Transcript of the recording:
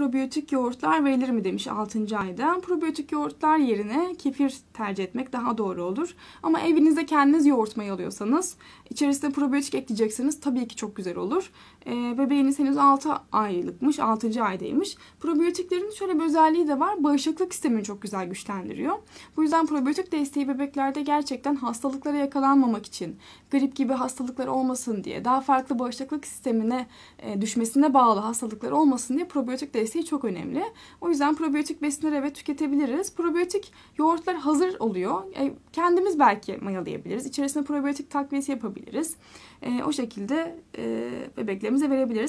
probiyotik yoğurtlar verilir mi demiş 6. ayda. Probiyotik yoğurtlar yerine kefir tercih etmek daha doğru olur. Ama evinizde kendiniz yoğurt alıyorsanız içerisine probiyotik ekleyecekseniz tabii ki çok güzel olur. E, bebeğiniz henüz 6 aylıkmış, 6. aydaymış. Probiyotiklerin şöyle bir özelliği de var. Bağışıklık sistemini çok güzel güçlendiriyor. Bu yüzden probiyotik desteği bebeklerde gerçekten hastalıklara yakalanmamak için, grip gibi hastalıklar olmasın diye, daha farklı bağışıklık sistemine e, düşmesine bağlı hastalıklar olmasın diye probiyotik desteği desteği çok önemli. O yüzden probiyotik besinler evet tüketebiliriz. Probiyotik yoğurtlar hazır oluyor. E, kendimiz belki mayalayabiliriz. İçerisine probiyotik takviyesi yapabiliriz. E, o şekilde e, bebeklerimize verebiliriz.